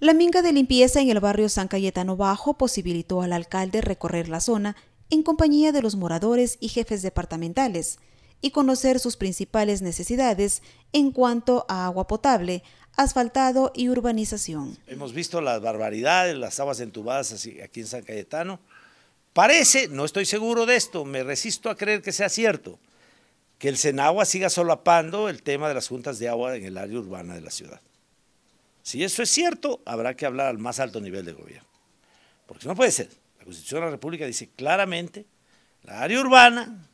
La minga de limpieza en el barrio San Cayetano Bajo posibilitó al alcalde recorrer la zona en compañía de los moradores y jefes departamentales y conocer sus principales necesidades en cuanto a agua potable, asfaltado y urbanización. Hemos visto las barbaridades, las aguas entubadas aquí en San Cayetano. Parece, no estoy seguro de esto, me resisto a creer que sea cierto, que el Senagua siga solapando el tema de las juntas de agua en el área urbana de la ciudad. Si eso es cierto, habrá que hablar al más alto nivel de gobierno. Porque no puede ser. La Constitución de la República dice claramente, la área urbana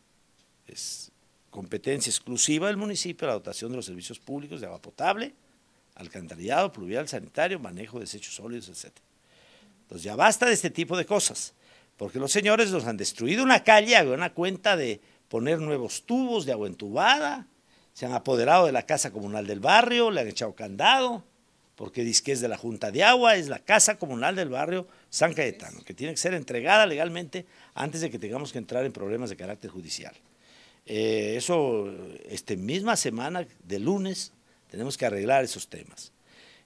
es competencia exclusiva del municipio, la dotación de los servicios públicos de agua potable, alcantarillado, pluvial, sanitario, manejo de desechos sólidos, etc. Entonces ya basta de este tipo de cosas, porque los señores nos han destruido una calle, una cuenta de poner nuevos tubos de agua entubada, se han apoderado de la casa comunal del barrio, le han echado candado, porque dice que es de la Junta de Agua, es la Casa Comunal del Barrio San Cayetano, que tiene que ser entregada legalmente antes de que tengamos que entrar en problemas de carácter judicial. Eh, eso, esta misma semana de lunes, tenemos que arreglar esos temas.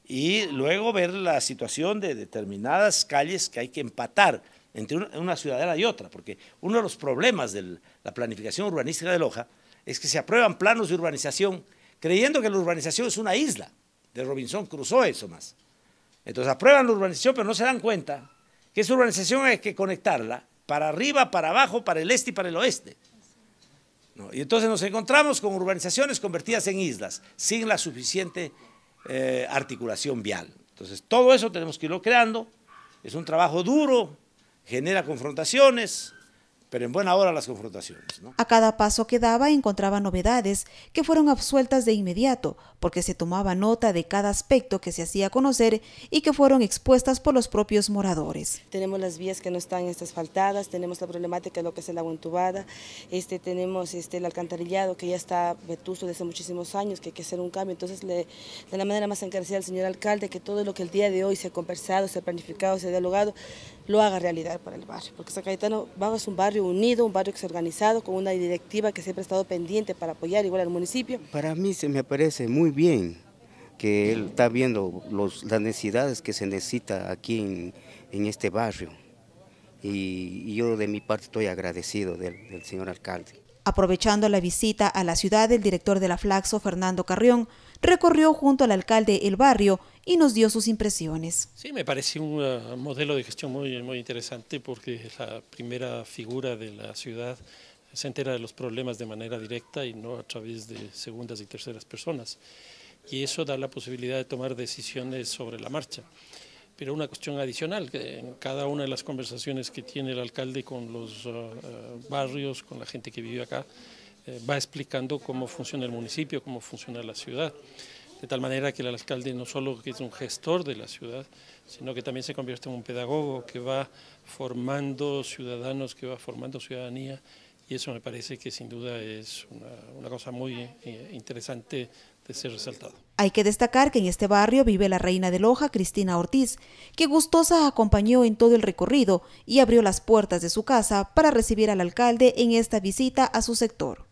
Y luego ver la situación de determinadas calles que hay que empatar entre una ciudadela y otra, porque uno de los problemas de la planificación urbanística de Loja es que se aprueban planos de urbanización creyendo que la urbanización es una isla de Robinson cruzó eso más. Entonces aprueban la urbanización, pero no se dan cuenta que esa urbanización hay que conectarla para arriba, para abajo, para el este y para el oeste. Y entonces nos encontramos con urbanizaciones convertidas en islas, sin la suficiente eh, articulación vial. Entonces todo eso tenemos que irlo creando, es un trabajo duro, genera confrontaciones, pero en buena hora las confrontaciones. A cada paso que daba encontraba novedades que fueron absueltas de inmediato, porque se tomaba nota de cada aspecto que se hacía conocer y que fueron expuestas por los propios moradores. Tenemos las vías que no están asfaltadas, tenemos la problemática de lo que es el agua entubada, este, tenemos este, el alcantarillado que ya está vetusto desde muchísimos años, que hay que hacer un cambio. Entonces, de la manera más encarecida al señor alcalde, que todo lo que el día de hoy se ha conversado, se ha planificado, se ha dialogado, lo haga realidad para el barrio, porque San Cayetano es un barrio unido, un barrio que se ha organizado, con una directiva que siempre ha estado pendiente para apoyar igual al municipio. Para mí se me parece muy bien que él está viendo las necesidades que se necesita aquí en, este barrio. Y, yo de mi parte estoy agradecido del señor alcalde. Aprovechando la visita a la ciudad el director de la Flaxo, Fernando Carrión, recorrió junto al alcalde el barrio y nos dio sus impresiones. Sí, me parece uh, un modelo de gestión muy, muy interesante porque la primera figura de la ciudad se entera de los problemas de manera directa y no a través de segundas y terceras personas. Y eso da la posibilidad de tomar decisiones sobre la marcha. Pero una cuestión adicional, que en cada una de las conversaciones que tiene el alcalde con los eh, eh, barrios, con la gente que vive acá, eh, va explicando cómo funciona el municipio, cómo funciona la ciudad. De tal manera que el alcalde no solo es un gestor de la ciudad, sino que también se convierte en un pedagogo que va formando ciudadanos, que va formando ciudadanía y eso me parece que sin duda es una, cosa muy eh, interesante de ser resaltado. Hay que destacar que en este barrio vive la reina de Loja, Cristina Ortiz, que gustosa acompañó en todo el recorrido y abrió las puertas de su casa para recibir al alcalde en esta visita a su sector.